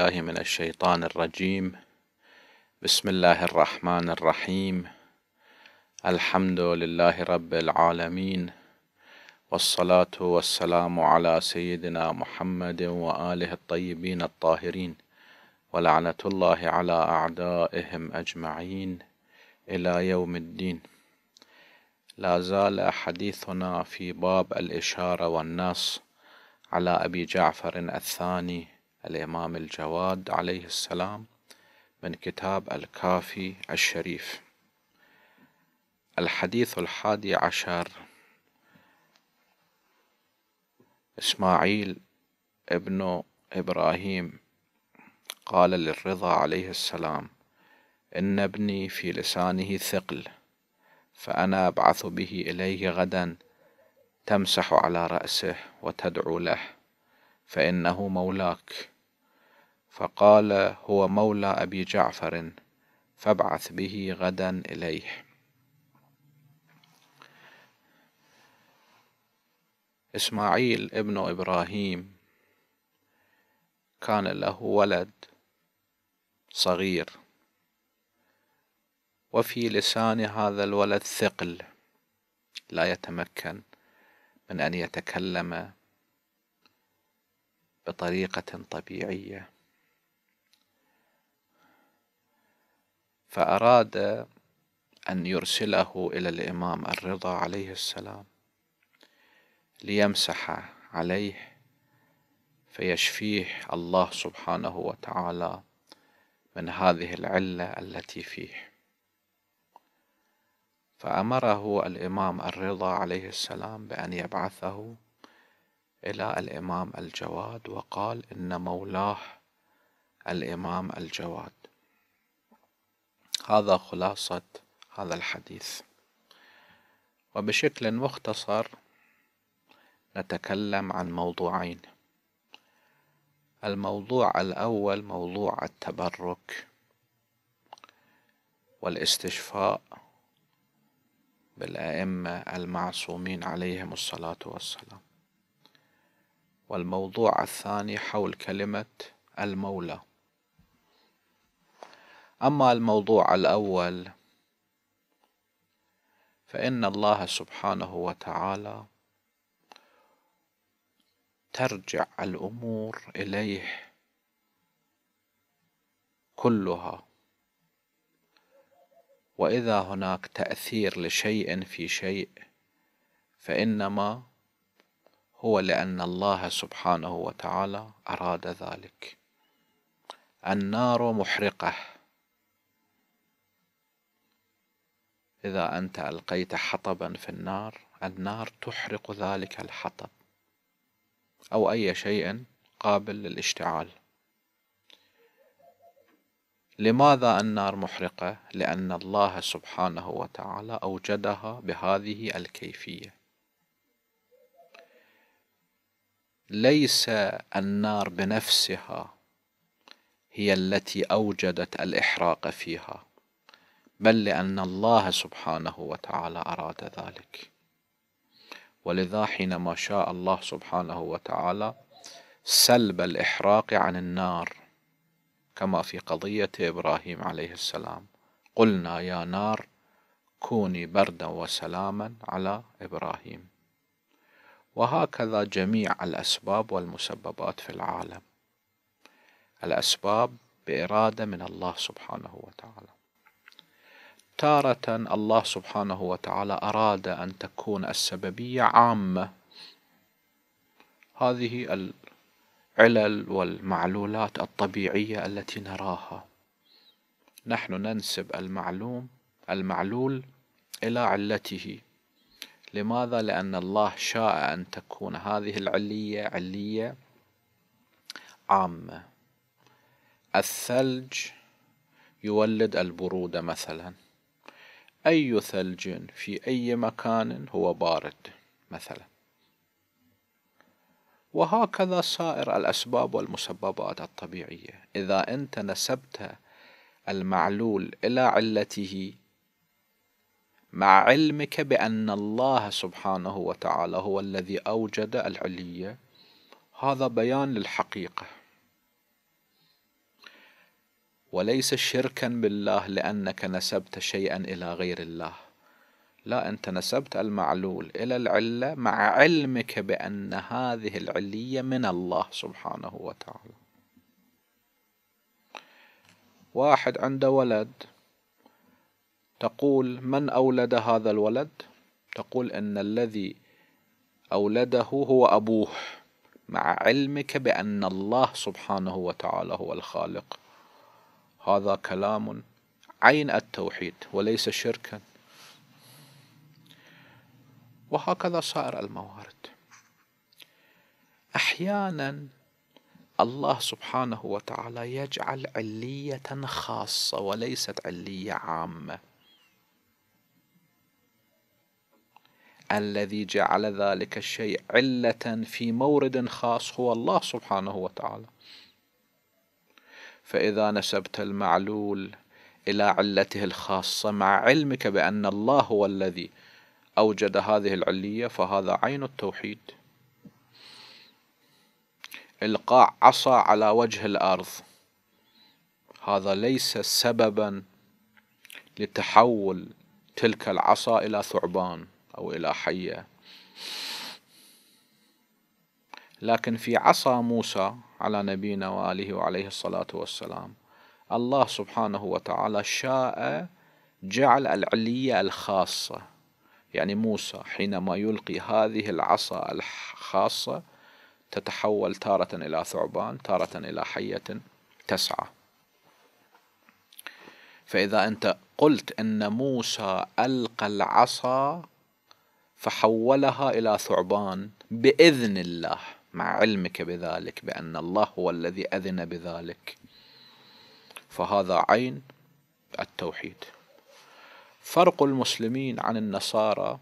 بالله من الشيطان الرجيم بسم الله الرحمن الرحيم الحمد لله رب العالمين والصلاة والسلام على سيدنا محمد وآله الطيبين الطاهرين ولعنة الله على أعدائهم أجمعين إلى يوم الدين لا زال حديثنا في باب الإشارة والنص على أبي جعفر الثاني الإمام الجواد عليه السلام من كتاب الكافي الشريف الحديث الحادي عشر إسماعيل ابن إبراهيم قال للرضا عليه السلام إن ابني في لسانه ثقل فأنا أبعث به إليه غدا تمسح على رأسه وتدعو له فإنه مولاك فقال هو مولى أبي جعفر فابعث به غدا إليه إسماعيل ابن إبراهيم كان له ولد صغير وفي لسان هذا الولد ثقل لا يتمكن من أن يتكلم بطريقة طبيعية فأراد أن يرسله إلى الإمام الرضا عليه السلام ليمسح عليه فيشفيه الله سبحانه وتعالى من هذه العلة التي فيه فأمره الإمام الرضا عليه السلام بأن يبعثه إلى الإمام الجواد وقال إن مولاه الإمام الجواد هذا خلاصة هذا الحديث وبشكل مختصر نتكلم عن موضوعين الموضوع الأول موضوع التبرك والاستشفاء بالأئمة المعصومين عليهم الصلاة والسلام والموضوع الثاني حول كلمة المولى أما الموضوع الأول فإن الله سبحانه وتعالى ترجع الأمور إليه كلها وإذا هناك تأثير لشيء في شيء فإنما هو لأن الله سبحانه وتعالى أراد ذلك النار محرقة إذا أنت ألقيت حطبا في النار النار تحرق ذلك الحطب أو أي شيء قابل للاشتعال لماذا النار محرقة؟ لأن الله سبحانه وتعالى أوجدها بهذه الكيفية ليس النار بنفسها هي التي أوجدت الإحراق فيها بل لأن الله سبحانه وتعالى أراد ذلك ولذا حينما شاء الله سبحانه وتعالى سلب الإحراق عن النار كما في قضية إبراهيم عليه السلام قلنا يا نار كوني بردا وسلاما على إبراهيم وهكذا جميع الأسباب والمسببات في العالم الأسباب بإرادة من الله سبحانه وتعالى تارة الله سبحانه وتعالى أراد أن تكون السببية عامة هذه العلل والمعلولات الطبيعية التي نراها نحن ننسب المعلوم المعلول إلى علته لماذا؟ لأن الله شاء أن تكون هذه العلية علية عامة الثلج يولد البرودة مثلاً أي ثلج في أي مكان هو بارد مثلا وهكذا سائر الأسباب والمسببات الطبيعية إذا أنت نسبت المعلول إلى علته مع علمك بأن الله سبحانه وتعالى هو الذي أوجد العلية هذا بيان للحقيقة وليس شركا بالله لأنك نسبت شيئا إلى غير الله لا أنت نسبت المعلول إلى العلة مع علمك بأن هذه العلية من الله سبحانه وتعالى واحد عنده ولد تقول من أولد هذا الولد تقول إن الذي أولده هو أبوه مع علمك بأن الله سبحانه وتعالى هو الخالق هذا كلام عين التوحيد وليس شركا وهكذا صار الموارد احيانا الله سبحانه وتعالى يجعل عليه خاصه وليست عليه عامه الذي جعل ذلك الشيء عله في مورد خاص هو الله سبحانه وتعالى فإذا نسبت المعلول إلى علته الخاصة مع علمك بأن الله هو الذي أوجد هذه العلية فهذا عين التوحيد إلقاء عصا على وجه الأرض هذا ليس سببا لتحول تلك العصا إلى ثعبان أو إلى حية لكن في عصا موسى على نبينا وآله وعليه الصلاة والسلام الله سبحانه وتعالى شاء جعل العلية الخاصة يعني موسى حينما يلقي هذه العصا الخاصة تتحول تارة إلى ثعبان تارة إلى حية تسعى فإذا أنت قلت أن موسى ألقى العصا فحولها إلى ثعبان بإذن الله مع علمك بذلك بأن الله هو الذي أذن بذلك فهذا عين التوحيد فرق المسلمين عن النصارى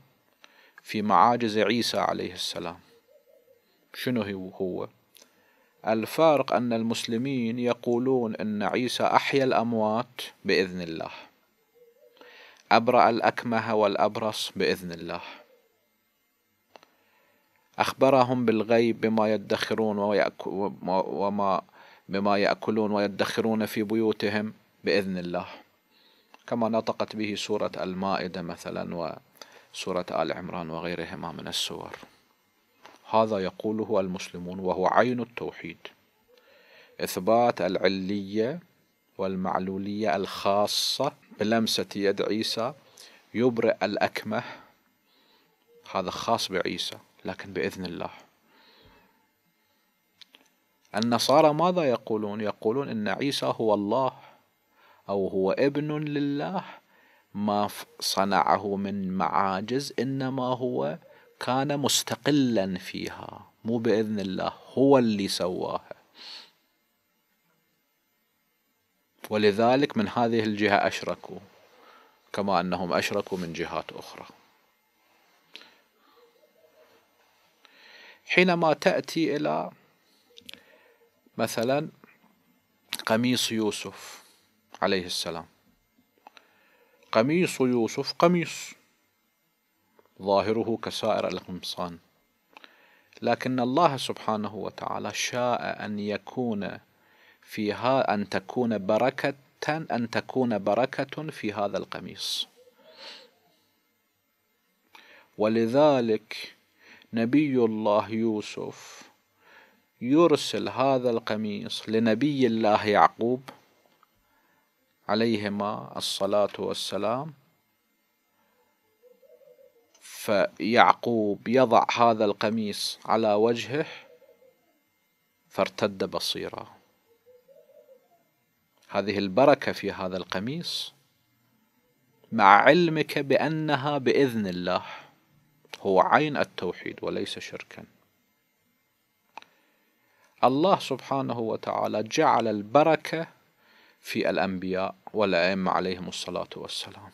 في معاجز عيسى عليه السلام شنو هو الفارق أن المسلمين يقولون أن عيسى أحيا الأموات بإذن الله أبرأ الأكمه والأبرص بإذن الله أخبرهم بالغيب بما يدخرون وما بما يأكلون ويدخرون في بيوتهم بإذن الله كما نطقت به سورة المائدة مثلا وسورة آل عمران وغيرهما من السور هذا يقوله المسلمون وهو عين التوحيد إثبات العلية والمعلولية الخاصة بلمسة يد عيسى يبرئ الأكمه هذا خاص بعيسى لكن بإذن الله النصارى ماذا يقولون يقولون إن عيسى هو الله أو هو ابن لله ما صنعه من معاجز إنما هو كان مستقلا فيها مو بإذن الله هو اللي سواها ولذلك من هذه الجهة أشركوا كما أنهم أشركوا من جهات أخرى حينما تأتي إلى مثلا قميص يوسف عليه السلام قميص يوسف قميص ظاهره كسائر القمصان لكن الله سبحانه وتعالى شاء أن يكون فيها أن تكون بركة أن تكون بركة في هذا القميص ولذلك نبي الله يوسف يرسل هذا القميص لنبي الله يعقوب عليهما الصلاة والسلام فيعقوب يضع هذا القميص على وجهه فارتد بصيرا هذه البركة في هذا القميص مع علمك بأنها بإذن الله هو عين التوحيد وليس شركا الله سبحانه وتعالى جعل البركة في الأنبياء والأئمة عليهم الصلاة والسلام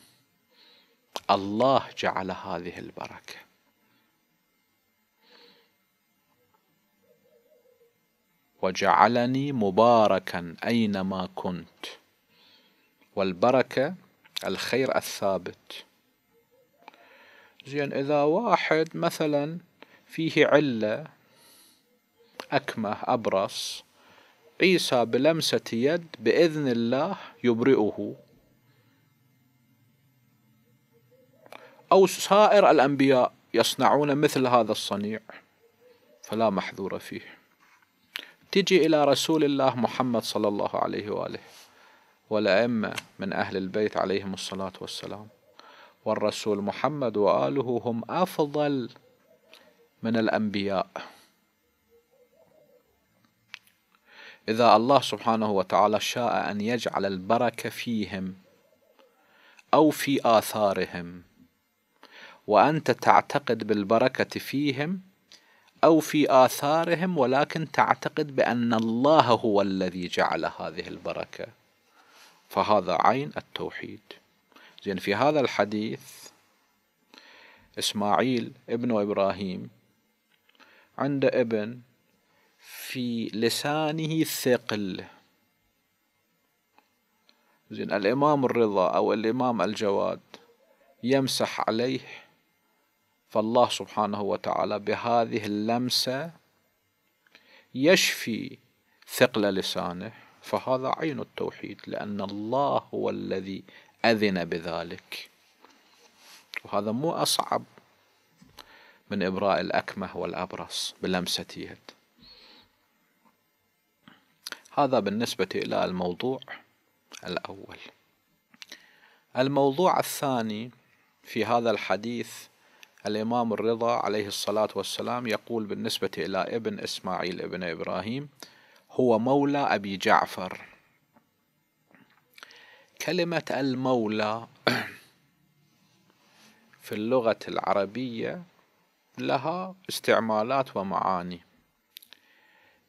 الله جعل هذه البركة وجعلني مباركا أينما كنت والبركة الخير الثابت زين إذا واحد مثلا فيه علة أكمه أبرص عيسى بلمسة يد بإذن الله يبرئه أو سائر الأنبياء يصنعون مثل هذا الصنيع فلا محذور فيه تجي إلى رسول الله محمد صلى الله عليه وآله والأئمة من أهل البيت عليهم الصلاة والسلام والرسول محمد وآله هم أفضل من الأنبياء إذا الله سبحانه وتعالى شاء أن يجعل البركة فيهم أو في آثارهم وأنت تعتقد بالبركة فيهم أو في آثارهم ولكن تعتقد بأن الله هو الذي جعل هذه البركة فهذا عين التوحيد زين يعني في هذا الحديث إسماعيل ابن إبراهيم عند ابن في لسانه ثقل زين الإمام الرضا أو الإمام الجواد يمسح عليه فالله سبحانه وتعالى بهذه اللمسة يشفي ثقل لسانه فهذا عين التوحيد لأن الله هو الذي أذن بذلك وهذا مو أصعب من إبراء الأكمه والأبرص بلمسة يد هذا بالنسبة إلى الموضوع الأول الموضوع الثاني في هذا الحديث الإمام الرضا عليه الصلاة والسلام يقول بالنسبة إلى ابن إسماعيل ابن إبراهيم هو مولى أبي جعفر كلمة المولى في اللغة العربية لها استعمالات ومعاني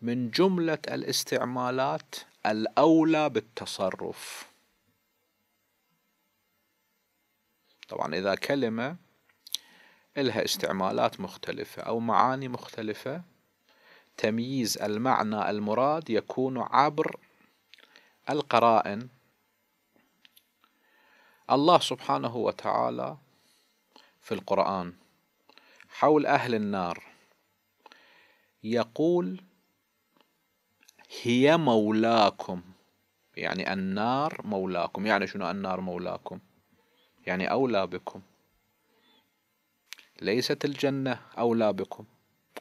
من جملة الاستعمالات الأولى بالتصرف طبعا إذا كلمة إلها استعمالات مختلفة أو معاني مختلفة تمييز المعنى المراد يكون عبر القرائن الله سبحانه وتعالى في القرآن حول أهل النار يقول هي مولاكم يعني النار مولاكم يعني شنو النار مولاكم يعني أولى بكم ليست الجنة أولى بكم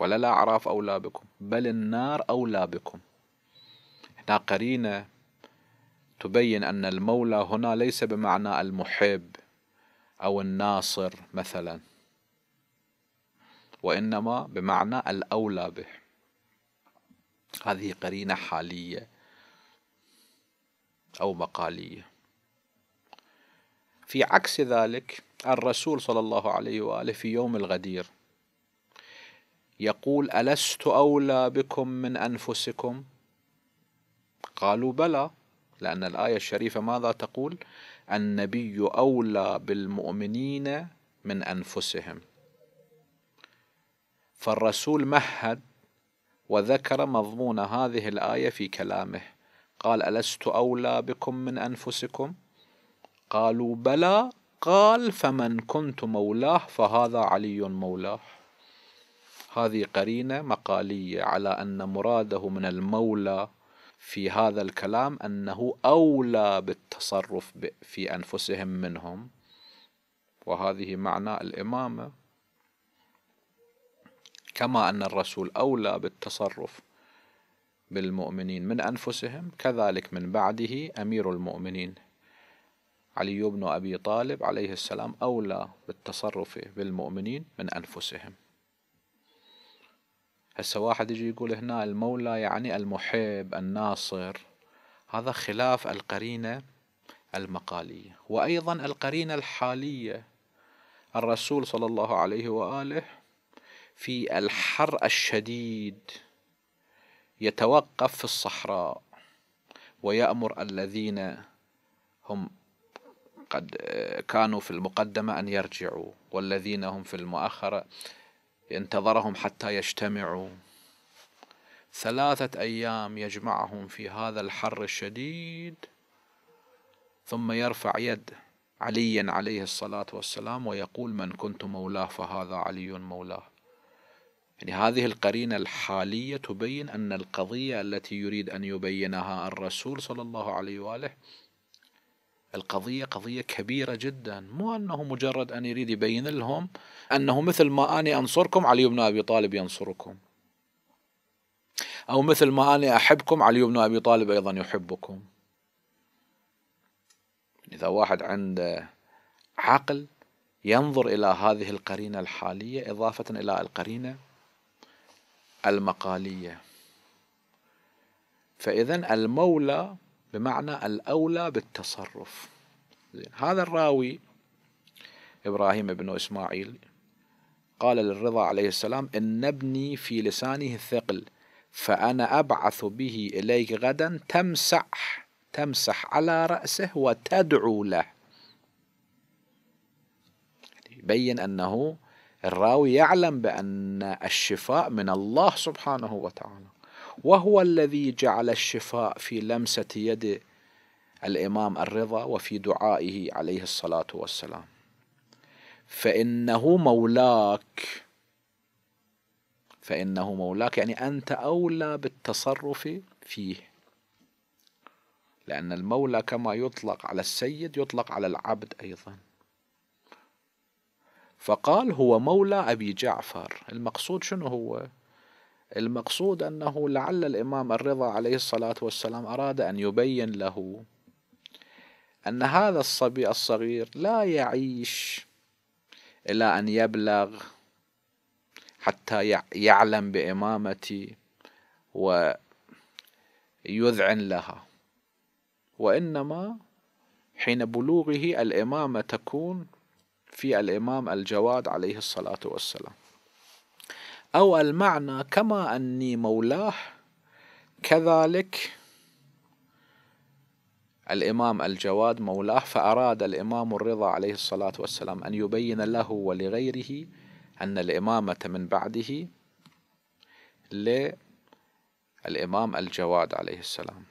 ولا الأعراف أولى بكم بل النار أولى بكم هنا قرينة تبين أن المولى هنا ليس بمعنى المحب أو الناصر مثلا وإنما بمعنى الأولى به هذه قرينة حالية أو مقالية في عكس ذلك الرسول صلى الله عليه وآله في يوم الغدير يقول ألست أولى بكم من أنفسكم قالوا بلى لأن الآية الشريفة ماذا تقول النبي أولى بالمؤمنين من أنفسهم فالرسول مهد وذكر مضمون هذه الآية في كلامه قال ألست أولى بكم من أنفسكم قالوا بلى قال فمن كنت مولاه فهذا علي مولاه هذه قرينة مقالية على أن مراده من المولى في هذا الكلام أنه أولى بالتصرف في أنفسهم منهم وهذه معنى الإمامة كما أن الرسول أولى بالتصرف بالمؤمنين من أنفسهم كذلك من بعده أمير المؤمنين علي بن أبي طالب عليه السلام أولى بالتصرف بالمؤمنين من أنفسهم هسه واحد يجي يقول هنا المولى يعني المحب الناصر هذا خلاف القرينة المقالية وأيضا القرينة الحالية الرسول صلى الله عليه وآله في الحر الشديد يتوقف في الصحراء ويأمر الذين هم قد آه، كانوا في المقدمة أن يرجعوا والذين هم في المؤخرة انتظرهم حتى يجتمعوا ثلاثة أيام يجمعهم في هذا الحر الشديد ثم يرفع يد علي عليه الصلاة والسلام ويقول من كنت مولاه فهذا علي مولاه يعني هذه القرينة الحالية تبين أن القضية التي يريد أن يبينها الرسول صلى الله عليه وآله القضية قضية كبيرة جدا مو أنه مجرد أن يريد يبين لهم أنه مثل ما أني أنصركم علي بن أبي طالب ينصركم أو مثل ما أنا أحبكم علي بن أبي طالب أيضا يحبكم إذا واحد عنده عقل ينظر إلى هذه القرينة الحالية إضافة إلى القرينة المقالية فإذا المولى بمعنى الأولى بالتصرف زين هذا الراوي إبراهيم بن إسماعيل قال للرضا عليه السلام إن ابني في لسانه ثقل فأنا أبعث به إليك غدا تمسح تمسح على رأسه وتدعو له يعني يبين أنه الراوي يعلم بأن الشفاء من الله سبحانه وتعالى وهو الذي جعل الشفاء في لمسة يد الإمام الرضا وفي دعائه عليه الصلاة والسلام فإنه مولاك فإنه مولاك يعني أنت أولى بالتصرف فيه لأن المولى كما يطلق على السيد يطلق على العبد أيضا فقال هو مولى أبي جعفر المقصود شنو هو المقصود أنه لعل الإمام الرضا عليه الصلاة والسلام أراد أن يبين له أن هذا الصبي الصغير لا يعيش إلى أن يبلغ حتى يعلم بإمامتي ويذعن لها وإنما حين بلوغه الإمامة تكون في الإمام الجواد عليه الصلاة والسلام أو المعنى كما أني مولاه كذلك الإمام الجواد مولاه فأراد الإمام الرضا عليه الصلاة والسلام أن يبين له ولغيره أن الإمامة من بعده للإمام الجواد عليه السلام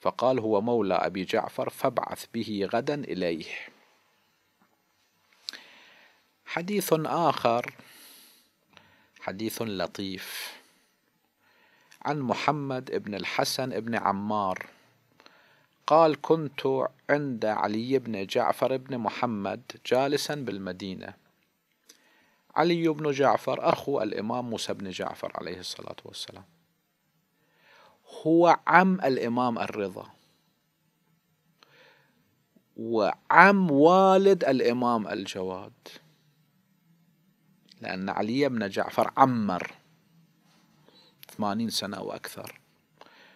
فقال هو مولى أبي جعفر فابعث به غدا إليه حديث آخر حديث لطيف عن محمد بن الحسن بن عمار قال كنت عند علي بن جعفر بن محمد جالسا بالمدينة علي بن جعفر أخو الإمام موسى بن جعفر عليه الصلاة والسلام هو عم الإمام الرضا وعم والد الإمام الجواد لأن علي بن جعفر عمر ثمانين سنة وأكثر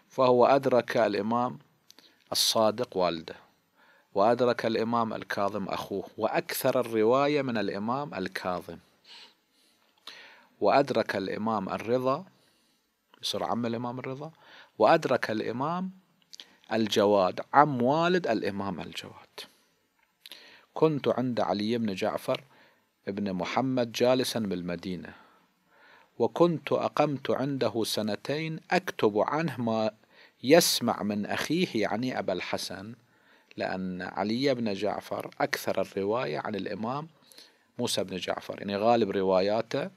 فهو أدرك الإمام الصادق والده وأدرك الإمام الكاظم أخوه وأكثر الرواية من الإمام الكاظم وأدرك الإمام الرضا يصير عم الإمام الرضا وأدرك الإمام الجواد عم والد الإمام الجواد كنت عند علي بن جعفر ابن محمد جالسا بالمدينة وكنت أقمت عنده سنتين أكتب عنه ما يسمع من أخيه يعني أبا الحسن لأن علي بن جعفر أكثر الرواية عن الإمام موسى بن جعفر يعني غالب رواياته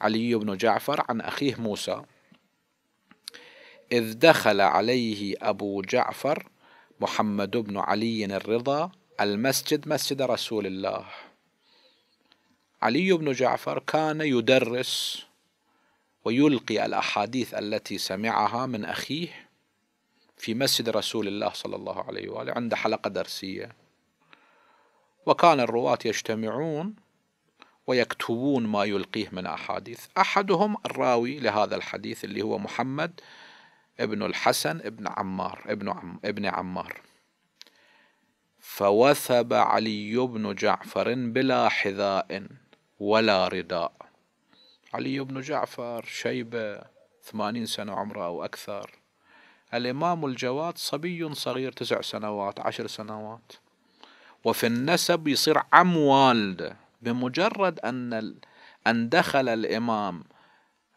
علي بن جعفر عن أخيه موسى إذ دخل عليه أبو جعفر محمد بن علي الرضا المسجد مسجد رسول الله علي بن جعفر كان يدرس ويلقي الاحاديث التي سمعها من اخيه في مسجد رسول الله صلى الله عليه واله عند حلقه درسيه وكان الرواه يجتمعون ويكتبون ما يلقيه من احاديث احدهم الراوي لهذا الحديث اللي هو محمد ابن الحسن ابن عمار ابن عم ابن عمار فوثب علي بن جعفر بلا حذاء ولا رداء علي بن جعفر شيبة ثمانين سنة عمره أو أكثر الإمام الجواد صبي صغير تسع سنوات عشر سنوات وفي النسب يصير عم والده بمجرد أن أن دخل الإمام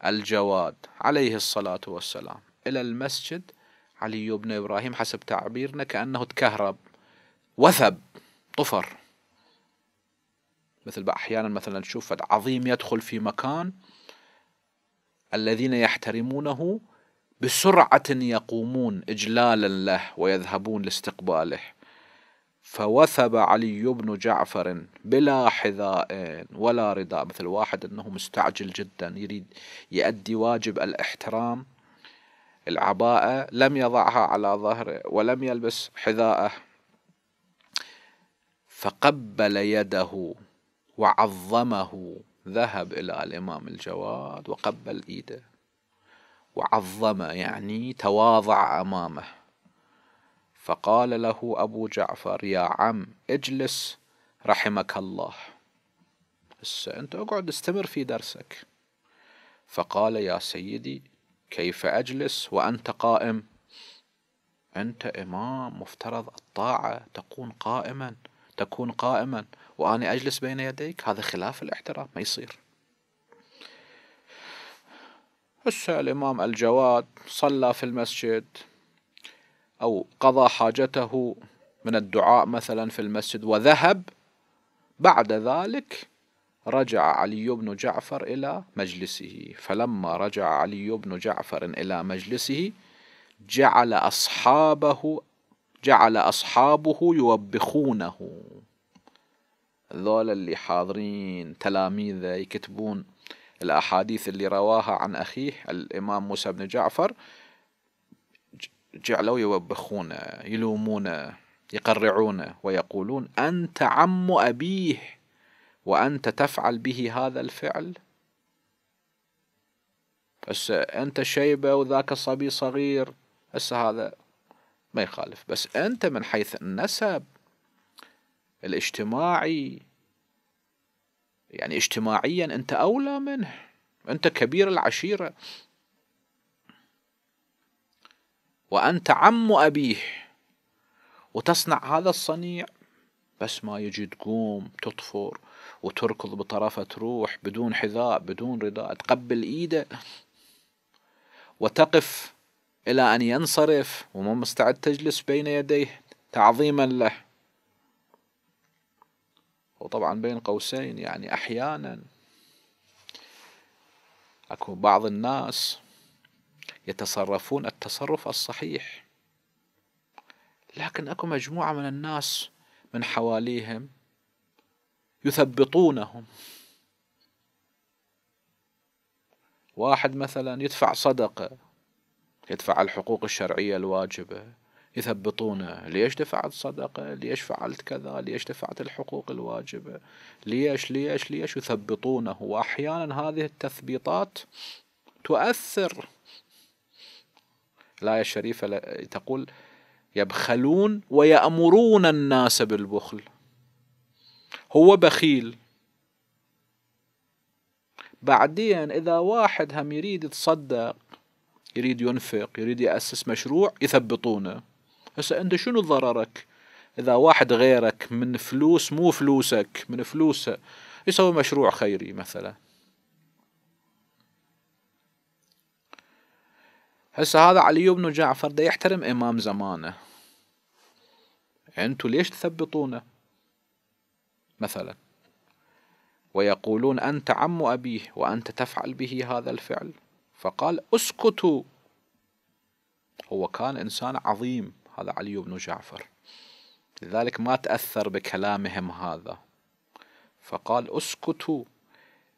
الجواد عليه الصلاة والسلام إلى المسجد علي بن إبراهيم حسب تعبيرنا كأنه تكهرب وثب طفر مثل بقى أحيانا مثلا تشوف عظيم يدخل في مكان الذين يحترمونه بسرعة يقومون إجلالا له ويذهبون لاستقباله فوثب علي بن جعفر بلا حذاء ولا رداء مثل واحد أنه مستعجل جدا يريد يؤدي واجب الاحترام العباءة لم يضعها على ظهره ولم يلبس حذاءه فقبل يده وعظمه ذهب إلى الإمام الجواد وقبل إيده وعظم يعني تواضع أمامه فقال له أبو جعفر يا عم اجلس رحمك الله هسه أنت اقعد استمر في درسك فقال يا سيدي كيف أجلس وأنت قائم أنت إمام مفترض الطاعة تكون قائما تكون قائما وأنا أجلس بين يديك هذا خلاف الاحترام ما يصير هسه الإمام الجواد صلى في المسجد أو قضى حاجته من الدعاء مثلا في المسجد وذهب بعد ذلك رجع علي بن جعفر إلى مجلسه فلما رجع علي بن جعفر إلى مجلسه جعل أصحابه جعل أصحابه يوبخونه ذول اللي حاضرين تلاميذه يكتبون الأحاديث اللي رواها عن أخيه الإمام موسى بن جعفر جعلوا يوبخونه يلومونه يقرعونه ويقولون أنت عم أبيه وأنت تفعل به هذا الفعل بس أنت شيبة وذاك صبي صغير هسه هذا ما يخالف بس أنت من حيث النسب الاجتماعي يعني اجتماعيا انت اولى منه انت كبير العشيره وانت عم ابيه وتصنع هذا الصنيع بس ما يجي تقوم تطفر وتركض بطرفه تروح بدون حذاء بدون رداء تقبل ايده وتقف الى ان ينصرف وما مستعد تجلس بين يديه تعظيما له وطبعا بين قوسين يعني أحيانا أكو بعض الناس يتصرفون التصرف الصحيح لكن أكو مجموعة من الناس من حواليهم يثبطونهم واحد مثلا يدفع صدقة يدفع الحقوق الشرعية الواجبة يثبطونه ليش دفعت صدقة ليش فعلت كذا ليش دفعت الحقوق الواجبة ليش ليش ليش يثبطونه وأحيانا هذه التثبيطات تؤثر الآية الشريفة تقول يبخلون ويأمرون الناس بالبخل هو بخيل بعدين إذا واحد هم يريد يتصدق يريد ينفق يريد يأسس مشروع يثبطونه هسه انت شنو ضررك اذا واحد غيرك من فلوس مو فلوسك من فلوسه يسوي مشروع خيري مثلا هسه هذا علي بن جعفر ده يحترم امام زمانه انتو ليش تثبطونه مثلا ويقولون انت عم ابيه وانت تفعل به هذا الفعل فقال اسكتوا هو كان انسان عظيم هذا علي بن جعفر لذلك ما تأثر بكلامهم هذا فقال اسكتوا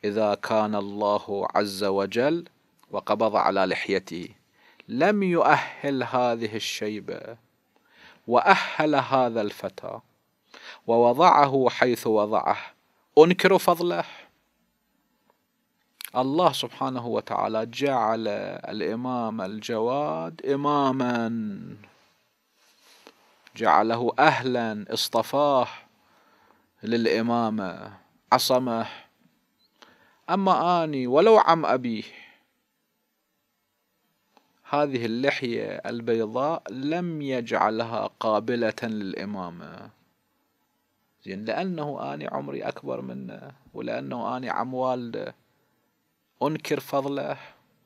إذا كان الله عز وجل وقبض على لحيته لم يؤهل هذه الشيبة وأهل هذا الفتى ووضعه حيث وضعه أنكر فضله الله سبحانه وتعالى جعل الإمام الجواد إماما جعله أهلا اصطفاه للإمامة عصمه أما آني ولو عم أبيه هذه اللحية البيضاء لم يجعلها قابلة للإمامة زين لأنه أني عمري أكبر منه ولأنه أني عم والده أنكر فضله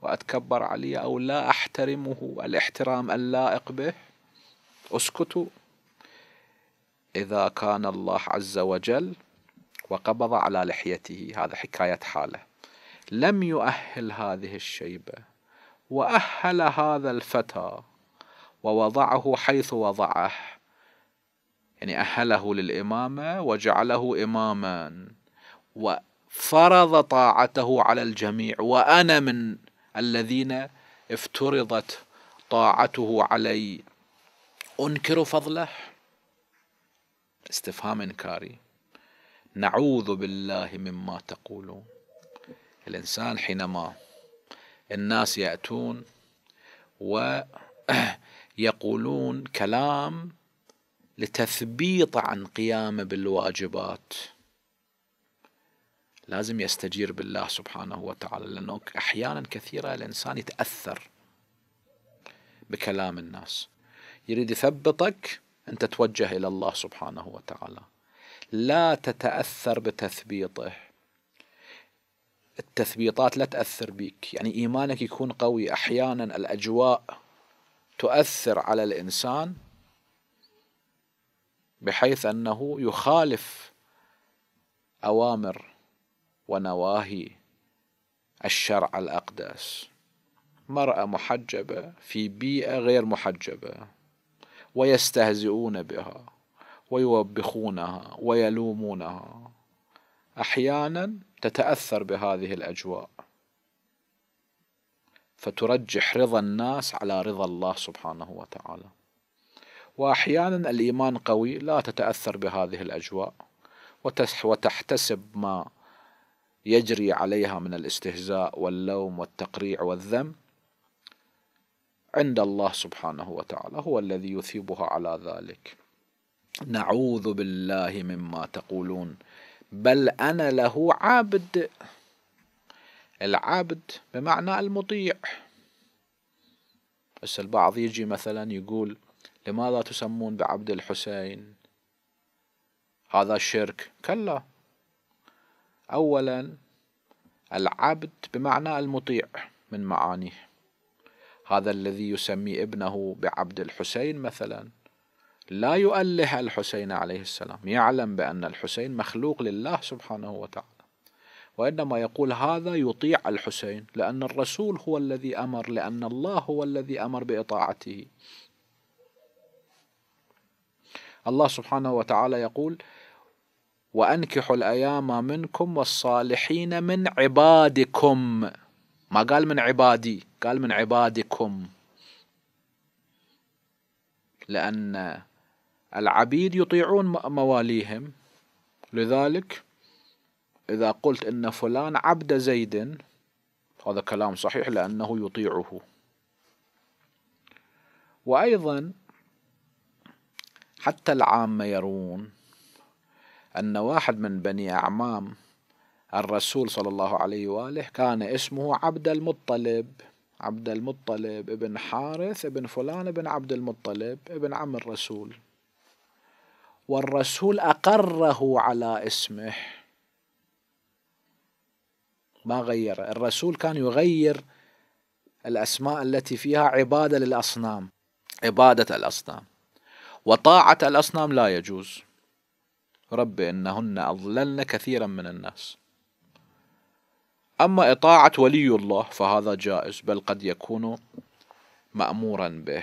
وأتكبر عليه أو لا أحترمه الاحترام اللائق به اسكتوا إذا كان الله عز وجل وقبض على لحيته هذا حكاية حالة لم يؤهل هذه الشيبة وأهل هذا الفتى ووضعه حيث وضعه يعني أهله للإمامة وجعله إماما وفرض طاعته على الجميع وأنا من الذين افترضت طاعته علي أنكر فضله استفهام إنكاري نعوذ بالله مما تقولون الإنسان حينما الناس يأتون ويقولون كلام لتثبيط عن قيامه بالواجبات لازم يستجير بالله سبحانه وتعالى لأنه أحيانا كثيرة الإنسان يتأثر بكلام الناس يريد يثبطك أن تتوجه إلى الله سبحانه وتعالى لا تتأثر بتثبيطه التثبيطات لا تأثر بك يعني إيمانك يكون قوي أحيانا الأجواء تؤثر على الإنسان بحيث أنه يخالف أوامر ونواهي الشرع الأقدس مرأة محجبة في بيئة غير محجبة ويستهزئون بها ويوبخونها ويلومونها احيانا تتاثر بهذه الاجواء فترجح رضا الناس على رضا الله سبحانه وتعالى واحيانا الايمان قوي لا تتاثر بهذه الاجواء وتحتسب ما يجري عليها من الاستهزاء واللوم والتقريع والذم عند الله سبحانه وتعالى هو الذي يثيبها على ذلك نعوذ بالله مما تقولون بل انا له عبد العبد بمعنى المطيع بس البعض يجي مثلا يقول لماذا تسمون بعبد الحسين هذا الشرك كلا اولا العبد بمعنى المطيع من معانيه هذا الذي يسمي ابنه بعبد الحسين مثلا لا يؤله الحسين عليه السلام يعلم بأن الحسين مخلوق لله سبحانه وتعالى وإنما يقول هذا يطيع الحسين لأن الرسول هو الذي أمر لأن الله هو الذي أمر بإطاعته الله سبحانه وتعالى يقول وأنكحوا الأيام منكم والصالحين من عبادكم ما قال من عبادي قال من عبادكم لأن العبيد يطيعون مواليهم لذلك إذا قلت إن فلان عبد زيد هذا كلام صحيح لأنه يطيعه وأيضا حتى العامة يرون أن واحد من بني أعمام الرسول صلى الله عليه وآله كان اسمه عبد المطلب عبد المطلب ابن حارث ابن فلان ابن عبد المطلب ابن عم الرسول والرسول أقره على اسمه ما غيره الرسول كان يغير الأسماء التي فيها عبادة للأصنام عبادة الأصنام وطاعة الأصنام لا يجوز رب إنهن أضللن كثيرا من الناس أما إطاعة ولي الله فهذا جائز بل قد يكون مأمورا به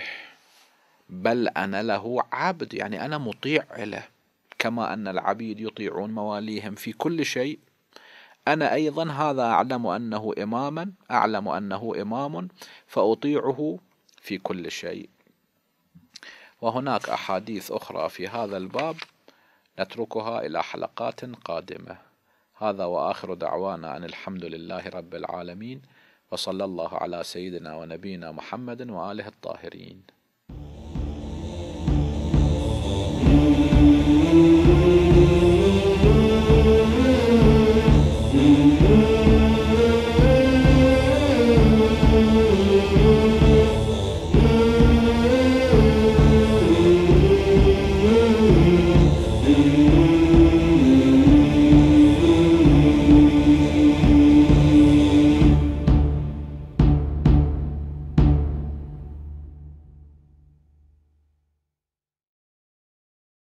بل أنا له عبد يعني أنا مطيع له كما أن العبيد يطيعون مواليهم في كل شيء أنا أيضا هذا أعلم أنه إماما أعلم أنه إمام فأطيعه في كل شيء وهناك أحاديث أخرى في هذا الباب نتركها إلى حلقات قادمة هذا وآخر دعوانا أن الحمد لله رب العالمين وصلى الله على سيدنا ونبينا محمد وآله الطاهرين